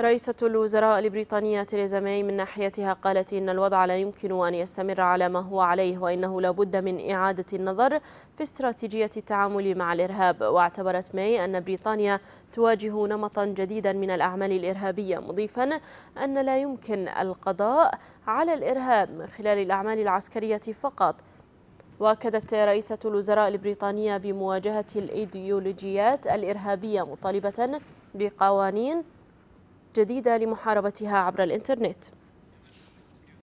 رئيسة الوزراء البريطانية تيريزا ماي من ناحيتها قالت إن الوضع لا يمكن أن يستمر على ما هو عليه وإنه لابد من إعادة النظر في استراتيجية التعامل مع الإرهاب واعتبرت ماي أن بريطانيا تواجه نمطا جديدا من الأعمال الإرهابية مضيفا أن لا يمكن القضاء على الإرهاب من خلال الأعمال العسكرية فقط واكدت رئيسة الوزراء البريطانية بمواجهة الإيديولوجيات الإرهابية مطالبة بقوانين جديدة لمحاربتها عبر الإنترنت